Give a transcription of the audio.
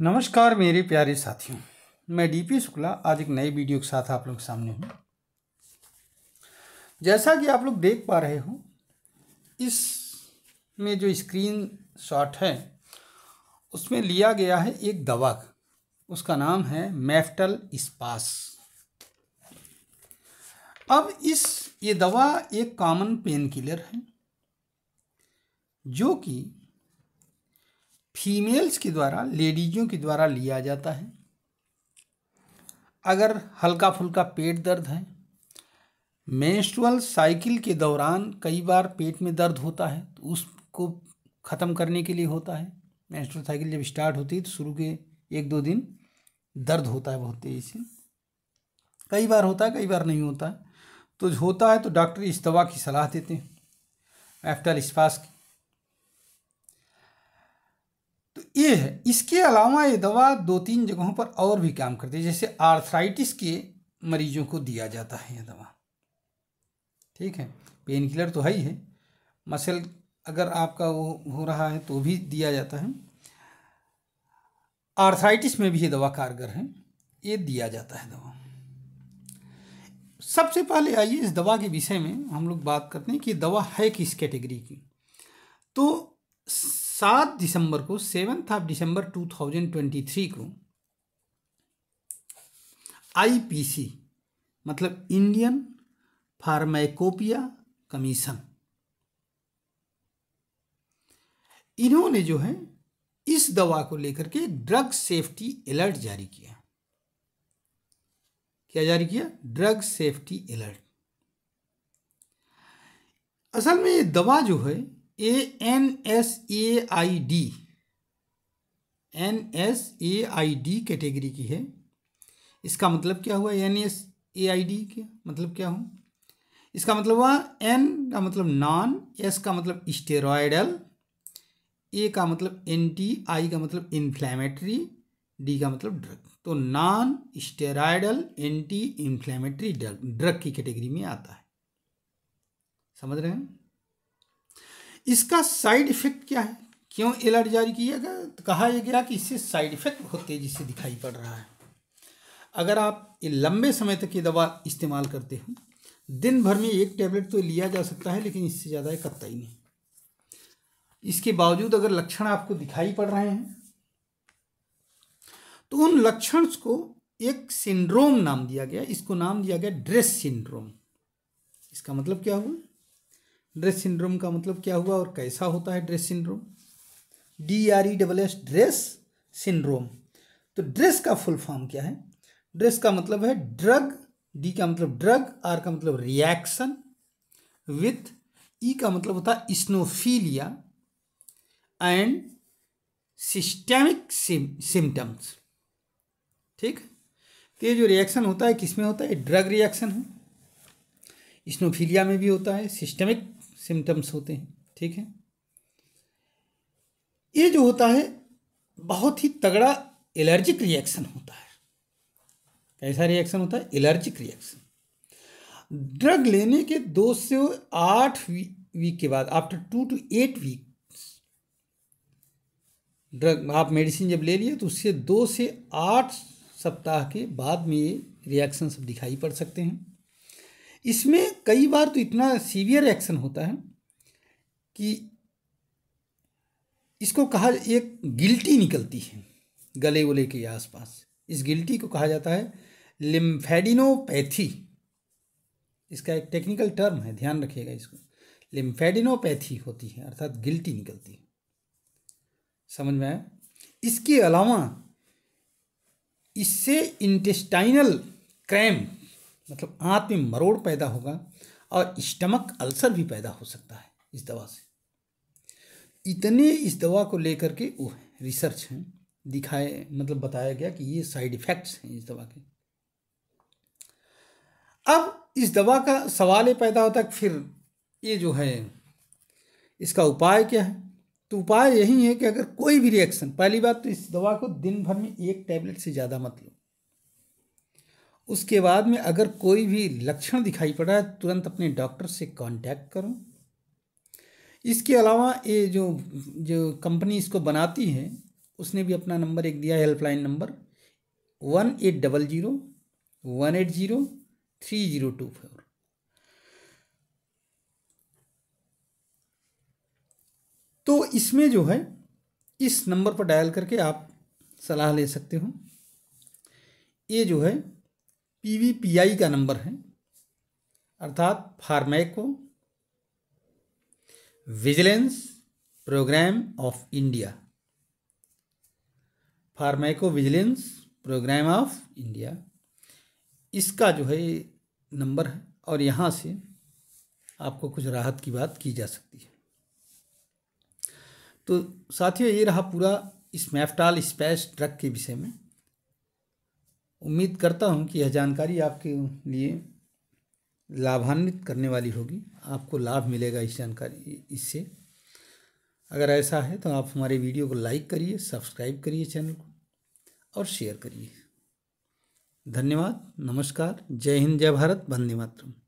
नमस्कार मेरे प्यारे साथियों मैं डीपी शुक्ला आज एक नए वीडियो के साथ आप लोग के सामने हूँ जैसा कि आप लोग देख पा रहे हो इस में जो स्क्रीन शॉट है उसमें लिया गया है एक दवा उसका नाम है मेफ्टल इस्पास अब इस ये दवा एक कॉमन पेन किलर है जो कि फीमेल्स के द्वारा लेडीजों के द्वारा लिया जाता है अगर हल्का फुल्का पेट दर्द है मेंस्ट्रुअल साइकिल के दौरान कई बार पेट में दर्द होता है तो उसको ख़त्म करने के लिए होता है मेंस्ट्रुअल साइकिल जब स्टार्ट होती है तो शुरू के एक दो दिन दर्द होता है बहुत तेज़ी से कई बार होता है कई बार नहीं होता है तो होता है तो डॉक्टर इस दवा की सलाह देते हैं एफ्टल स्पास की ये है इसके अलावा ये दवा दो तीन जगहों पर और भी काम करती है जैसे आर्थराइटिस के मरीजों को दिया जाता है यह दवा ठीक है पेन किलर तो है ही है मसल अगर आपका वो हो रहा है तो भी दिया जाता है आर्थराइटिस में भी ये दवा कारगर है ये दिया जाता है दवा सबसे पहले आइए इस दवा के विषय में हम लोग बात करते हैं कि दवा है किस कैटेगरी की तो सात दिसंबर को सेवेंथ ऑफ दिसंबर 2023 को आईपीसी मतलब इंडियन फार्माकोपिया कमीशन इन्होंने जो है इस दवा को लेकर के ड्रग सेफ्टी अलर्ट जारी किया क्या जारी किया ड्रग सेफ्टी अलर्ट असल में ये दवा जो है A N S A I D N S A I D category की है इसका मतलब क्या हुआ N S A I D के मतलब क्या हुआ इसका मतलब हुआ एन का मतलब नॉन एस का मतलब स्टेरॉयडल ए का मतलब एंटी आई का मतलब इन्फ्लेमेटरी डी का मतलब ड्रग तो non steroidal anti inflammatory drug drug की कैटेगरी में आता है समझ रहे हैं इसका साइड इफेक्ट क्या है क्यों अलर्ट जारी किया गया तो कहा यह गया कि इससे साइड इफेक्ट बहुत तेज़ी से दिखाई पड़ रहा है अगर आप ये लंबे समय तक ये दवा इस्तेमाल करते हो दिन भर में एक टैबलेट तो लिया जा सकता है लेकिन इससे ज़्यादा एक कत्ता ही नहीं इसके बावजूद अगर लक्षण आपको दिखाई पड़ रहे हैं तो उन लक्षण को एक सिंड्रोम नाम दिया गया इसको नाम दिया गया ड्रेस सिंड्रोम इसका मतलब क्या हुआ ड्रेस सिंड्रोम का मतलब क्या हुआ और कैसा होता है dress syndrome D R E double S dress syndrome तो ड्रेस का फुल फॉर्म क्या है ड्रेस का मतलब है ड्रग डी का मतलब ड्रग आर का मतलब रिएक्शन विथ ई e का मतलब होता है स्नोफीलिया एंड सिस्टेमिक सिम्टम्स ठीक तो ये जो रिएक्शन होता है किसमें होता है ड्रग रिएक्शन है स्नोफीलिया में भी होता है सिस्टेमिक सिम्टम्स होते हैं ठीक है ये जो होता है बहुत ही तगड़ा एलर्जिक रिएक्शन होता है कैसा रिएक्शन होता है एलर्जिक रिएक्शन ड्रग लेने के दो से आठ वीक के बाद after two to eight week drug आप मेडिसिन जब ले लिए तो उससे दो से आठ सप्ताह के बाद में ये रिएक्शन सब दिखाई पड़ सकते हैं इसमें कई बार तो इतना सीवियर एक्शन होता है कि इसको कहा एक गिल्टी निकलती है गले वले के आसपास इस गिल्टी को कहा जाता है लिम्फेडिनोपैथी इसका एक टेक्निकल टर्म है ध्यान रखिएगा इसको लिम्फेडिनोपैथी होती है अर्थात गिल्टी निकलती है समझ में आया इसके अलावा इससे इंटेस्टाइनल क्रैम्प मतलब आँत में मरोड़ पैदा होगा और स्टमक अल्सर भी पैदा हो सकता है इस दवा से इतने इस दवा को लेकर के वो रिसर्च हैं दिखाए मतलब बताया गया कि ये साइड इफ़ेक्ट्स हैं इस दवा के अब इस दवा का सवाल ये पैदा होता है फिर ये जो है इसका उपाय क्या है तो उपाय यही है कि अगर कोई भी रिएक्शन पहली बात तो इस दवा को दिन भर में एक टैबलेट से ज़्यादा मत लो उसके बाद में अगर कोई भी लक्षण दिखाई पड़ा है तुरंत अपने डॉक्टर से कांटेक्ट करो इसके अलावा ये जो जो कंपनी इसको बनाती है उसने भी अपना नंबर एक दिया helpline number one eight double zero one eight zero three zero two four तो इसमें जो है इस नंबर पर डायल करके आप सलाह ले सकते हो ये जो है पीवीपीआई का नंबर है अर्थात pharmacovigilance programme of India pharmacovigilance programme of India इसका जो है नंबर है और यहाँ से आपको कुछ राहत की बात की जा सकती है तो साथियों ये रहा पूरा इस मैफ्टाल स्पैश ड्रग के विषय में उम्मीद करता हूँ कि यह जानकारी आपके लिए लाभान्वित करने वाली होगी आपको लाभ मिलेगा इस जानकारी इससे अगर ऐसा है तो आप हमारे वीडियो को लाइक करिए सब्सक्राइब करिए चैनल को और शेयर करिए धन्यवाद नमस्कार जय हिंद जय भारत वंदे मातरम